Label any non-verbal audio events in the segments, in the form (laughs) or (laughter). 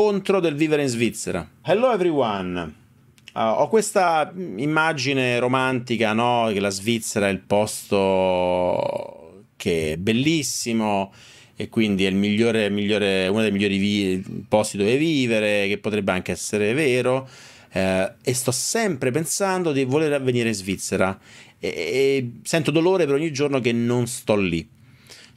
contro del vivere in Svizzera. Hello everyone! Uh, ho questa immagine romantica, no? Che la Svizzera è il posto che è bellissimo e quindi è il migliore, migliore, uno dei migliori posti dove vivere, che potrebbe anche essere vero. Uh, e sto sempre pensando di voler venire in Svizzera e, e sento dolore per ogni giorno che non sto lì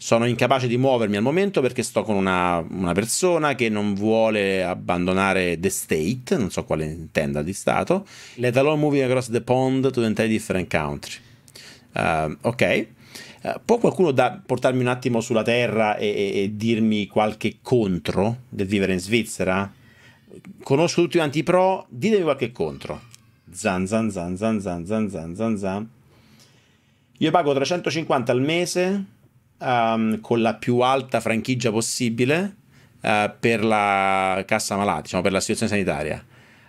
sono incapace di muovermi al momento perché sto con una, una persona che non vuole abbandonare the state, non so quale intenda di stato, let alone moving across the pond to entire different country. Uh, ok. Uh, può qualcuno da, portarmi un attimo sulla terra e, e, e, dirmi qualche contro del vivere in Svizzera? Conosco tutti quanti i pro, ditemi qualche contro. Zan zan zan zan zan zan zan zan zan. Io pago 350 al mese um, con la più alta franchigia possibile uh, per la cassa malati, diciamo per la situazione sanitaria.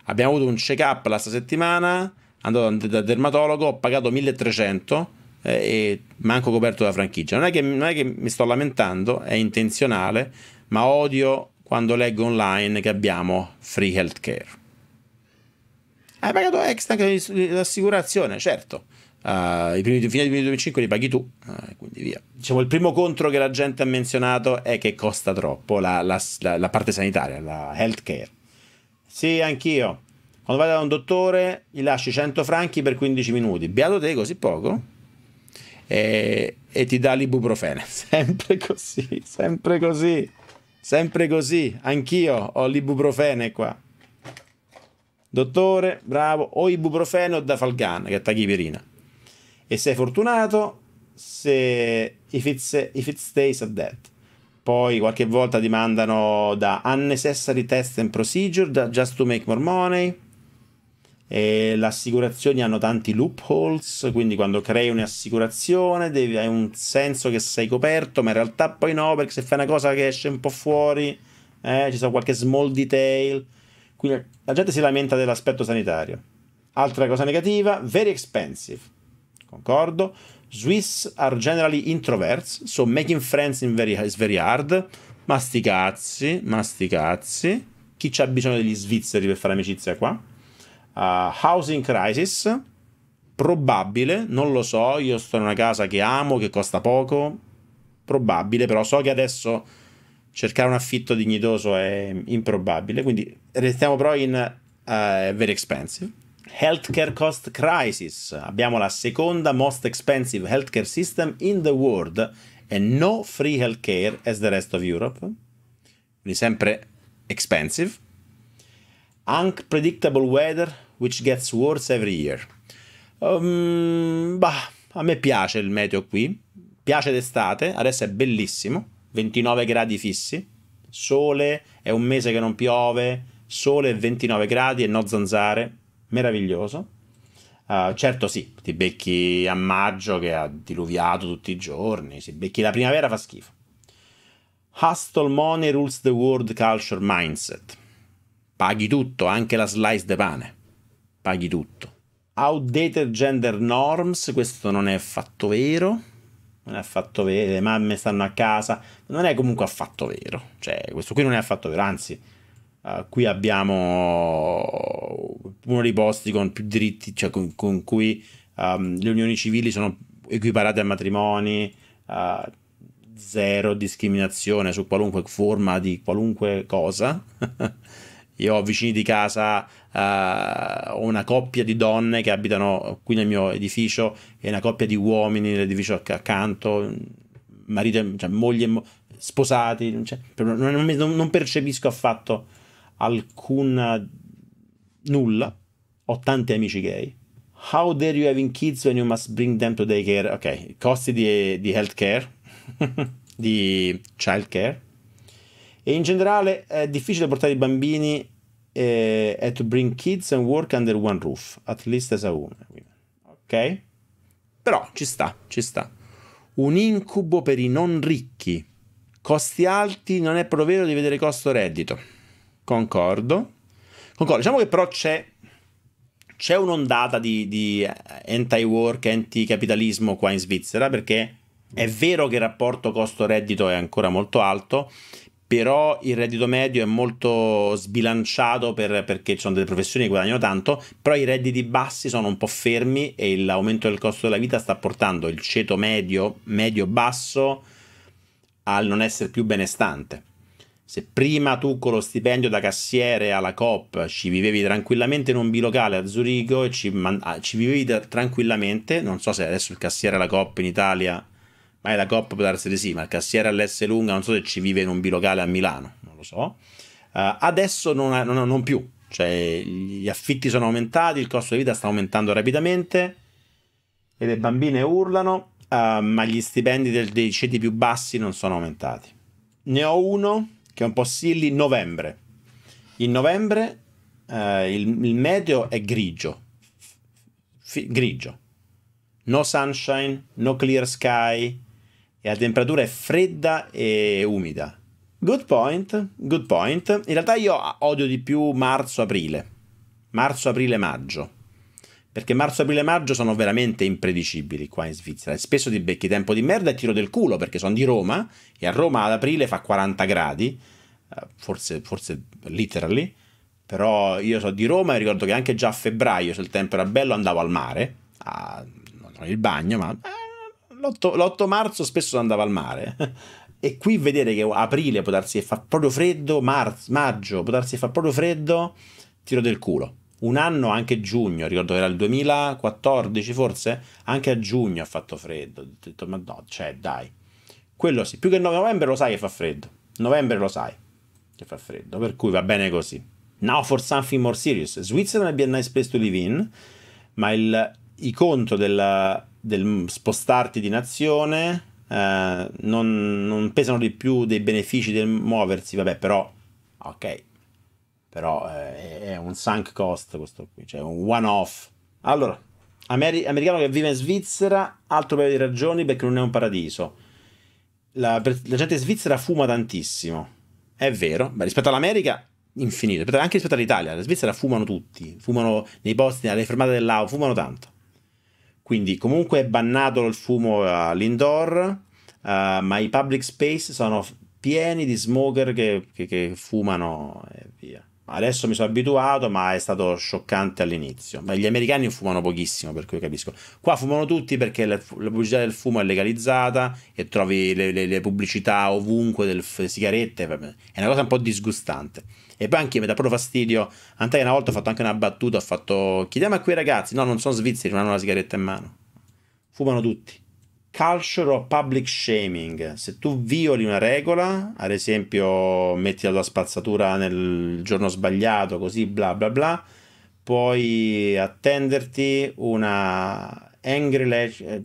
Abbiamo avuto un check up la settimana, andato dal dermatologo, ho pagato 1300 eh, e manco coperto da franchigia. Non è, che, non è che mi sto lamentando, è intenzionale, ma odio quando leggo online che abbiamo free healthcare. Hai pagato extra anche l'assicurazione, certo, Uh, I primi finali 2005 li paghi tu, uh, quindi via. Diciamo, il primo contro che la gente ha menzionato è che costa troppo la, la, la, la parte sanitaria, la healthcare. Sì, anch'io. Quando vai da un dottore gli lasci 100 franchi per 15 minuti, beato te così poco, e, e ti dà l'ibuprofene. (laughs) Sempre così, sempre così, sempre così. Anch'io ho l'ibuprofene qua. Dottore, bravo, o ibuprofene o da Falgan, che è tachipirina. E sei fortunato se if, if it stays at that. Poi qualche volta ti mandano da unnecessary test and procedure, da just to make more money. E le assicurazioni hanno tanti loopholes, quindi quando crei un'assicurazione devi, hai un senso che sei coperto, ma in realtà poi no, perché se fai una cosa che esce un po' fuori, eh, ci sono qualche small detail. Quindi la gente si lamenta dell'aspetto sanitario. Altra cosa negativa, very expensive Concordo. Swiss are generally introverts, so making friends in very, is very hard. Masticazzi, masticazzi. Chi c'ha bisogno degli svizzeri per fare amicizia qua? Uh, housing crisis, probabile, non lo so, io sto in una casa che amo, che costa poco, probabile, però so che adesso cercare un affitto dignitoso è improbabile, quindi restiamo però in uh, very expensive. Healthcare Cost Crisis. Abbiamo la seconda most expensive healthcare system in the world and no free healthcare as the rest of Europe. Quindi sempre expensive. Unpredictable weather which gets worse every year. Um, bah, a me piace il meteo qui. Piace d'estate, adesso è bellissimo. 29 gradi fissi. Sole, è un mese che non piove. Sole 29 gradi e no zanzare meraviglioso. Uh, certo sì, ti becchi a maggio che ha diluviato tutti i giorni, si becchi la primavera fa schifo. Hustle Money Rules the World Culture Mindset. Paghi tutto, anche la slice de pane. Paghi tutto. Outdated Gender Norms, questo non è affatto vero. Non è affatto vero, le mamme stanno a casa. Non è comunque affatto vero. Cioè, questo qui non è affatto vero, anzi Uh, qui abbiamo uno dei posti con più diritti, cioè con, con cui um, le unioni civili sono equiparate a matrimoni, uh, zero discriminazione su qualunque forma di qualunque cosa. (laughs) Io ho vicini di casa uh, una coppia di donne che abitano qui nel mio edificio e una coppia di uomini nell'edificio acc- accanto, marito, cioè, moglie, sposati, cioè, non, non, non percepisco affatto alcuna eh, nulla, ho tanti amici gay. How dare you having kids when you must bring them to daycare? Ok, costi di, di healthcare, (laughs) di childcare. E in generale è difficile portare i bambini eh, e to bring kids and work under one roof, at least as a woman. Ok? Però ci sta, ci sta. Un incubo per i non ricchi. Costi alti non è proprio vero di vedere costo reddito. Concordo. Concordo. Diciamo che però c'è, c'è un'ondata di, di anti-work, anti-capitalismo qua in Svizzera perché è vero che il rapporto costo-reddito è ancora molto alto, però il reddito medio è molto sbilanciato per, perché ci sono delle professioni che guadagnano tanto, però i redditi bassi sono un po' fermi e l'aumento del costo della vita sta portando il ceto medio, medio-basso al non essere più benestante. Se prima tu con lo stipendio da cassiere alla COP ci vivevi tranquillamente in un bilocale a Zurigo e ci, ah, ci vivevi tranquillamente, non so se adesso il cassiere alla COP in Italia, ma è la COP può darsi di sì, ma il cassiere all'S lunga non so se ci vive in un bilocale a Milano, non lo so. Uh, adesso non, non, non più, cioè gli affitti sono aumentati, il costo di vita sta aumentando rapidamente e le bambine urlano, uh, ma gli stipendi del, dei ceti più bassi non sono aumentati. Ne ho uno che è un po' silly novembre. In novembre eh, il, il, meteo è grigio, F- grigio, no sunshine, no clear sky e la temperatura è fredda e umida. Good point, good point. In realtà io odio di più marzo-aprile, marzo-aprile-maggio perché marzo, aprile, e maggio sono veramente impredicibili qua in Svizzera. E spesso ti becchi tempo di merda e tiro del culo perché sono di Roma e a Roma ad aprile fa 40 gradi, eh, forse, forse literally. Però io sono di Roma e ricordo che anche già a febbraio, se il tempo era bello, andavo al mare, a, non il bagno, ma eh, l'8 marzo spesso andavo al mare. (laughs) E qui vedere che aprile può darsi che fa proprio freddo, marzo, maggio può darsi che fa proprio freddo, tiro del culo un anno anche giugno, ricordo che era il 2014 forse, anche a giugno ha fatto freddo, ho detto ma no, cioè dai, quello sì, più che 9 novembre lo sai che fa freddo, novembre lo sai che fa freddo, per cui va bene così. Now for something more serious, Switzerland would be a nice place to live in, ma il, i conto del, del, spostarti di nazione eh, non, non pesano di più dei benefici del muoversi, vabbè però, ok, però eh, è un sunk cost questo qui, cioè un one off. Allora, Ameri- americano che vive in Svizzera, altro paio di ragioni perché non è un paradiso. La, la gente svizzera fuma tantissimo, è vero, ma rispetto all'America infinito, anche rispetto all'Italia, la Svizzera fumano tutti, fumano nei posti, nelle fermate dell'AU, fumano tanto. Quindi comunque è bannato il fumo all'indoor, uh, ma i public space sono pieni di smoker che, che, che fumano e via. Adesso mi sono abituato, ma è stato scioccante all'inizio. Ma gli americani fumano pochissimo, per cui capisco. Qua fumano tutti perché la, la pubblicità del fumo è legalizzata e trovi le, le, le pubblicità ovunque delle sigarette. È una cosa un po' disgustante. E poi anche mi dà proprio fastidio. Anche una volta ho fatto anche una battuta, ho fatto chiediamo a quei ragazzi, no, non sono svizzeri, non hanno la sigaretta in mano. Fumano tutti culture of public shaming. Se tu violi una regola, ad esempio metti la tua spazzatura nel giorno sbagliato, così bla bla bla, puoi attenderti una angry ledge, eh,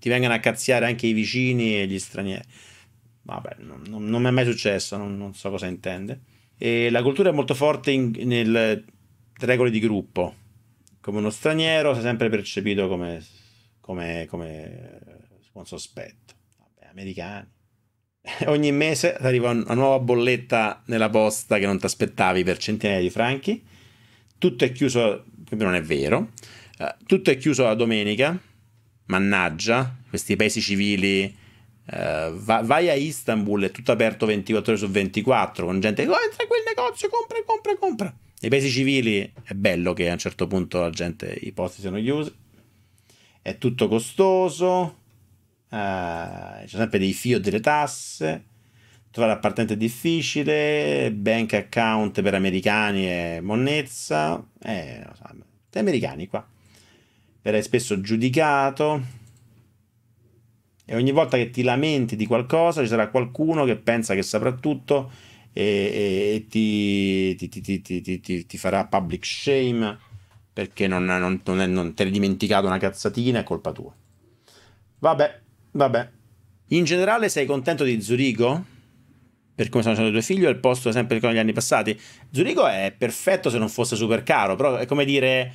ti vengono a cazziare anche i vicini e gli stranieri. Vabbè, non, non, non mi è mai successo, non, non, so cosa intende. E la cultura è molto forte in, nelle regole di gruppo. Come uno straniero, sei sempre percepito come come, come, con sospetto. Vabbè, americani. (laughs) Ogni mese ti arriva una nuova bolletta nella posta che non ti aspettavi per centinaia di franchi. Tutto è chiuso, non è vero. Eh, tutto è chiuso la domenica. Mannaggia, questi paesi civili. Uh, va, vai a Istanbul, è tutto aperto 24 ore su 24 con gente che oh, entra in quel negozio, compra, compra, compra. Nei paesi civili è bello che a un certo punto la gente, i posti siano chiusi. È tutto costoso eh, c'è sempre dei fio delle tasse, trovare appartenente è difficile, bank account per americani è monnezza, eh, so, americani qua. Verrai spesso giudicato e ogni volta che ti lamenti di qualcosa ci sarà qualcuno che pensa che saprà tutto e, e ti, ti, ti, ti, farà public shame perché non, non, non, non te l'hai dimenticato una cazzatina, è colpa tua. Vabbè. Vabbè. In generale sei contento di Zurigo? Per come stanno facendo i tuoi figli o il posto sempre come gli anni passati? Zurigo è perfetto se non fosse super caro, però è come dire...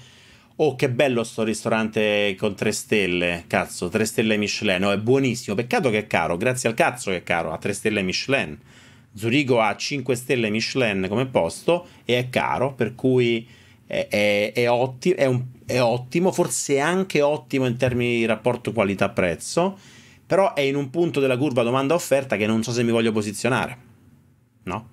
Oh, che bello sto ristorante con tre stelle, cazzo, tre stelle Michelin, no, è buonissimo, peccato che è caro, grazie al cazzo che è caro, a tre stelle Michelin. Zurigo ha 5 stelle Michelin come posto e è caro, per cui è, è, è, otti, è un, ottimo, forse anche ottimo in termini di rapporto qualità-prezzo però è in un punto della curva domanda-offerta che non so se mi voglio posizionare. No?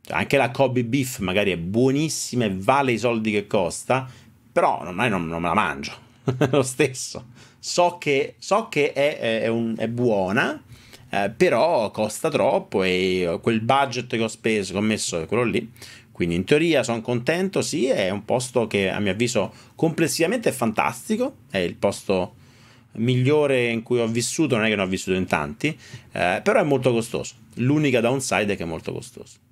Cioè, anche la Kobe Beef magari è buonissima e vale i soldi che costa, però ormai non, non me la mangio. (laughs) Lo stesso. So che, so che è, è, è, un, è buona, eh, però costa troppo e quel budget che ho speso, che ho messo, è quello lì. Quindi in teoria sono contento, sì, è un posto che a mio avviso complessivamente è fantastico, è il posto migliore in cui ho vissuto, non è che ne ho vissuto in tanti, eh, però è molto costoso. L'unica downside è che è molto costoso.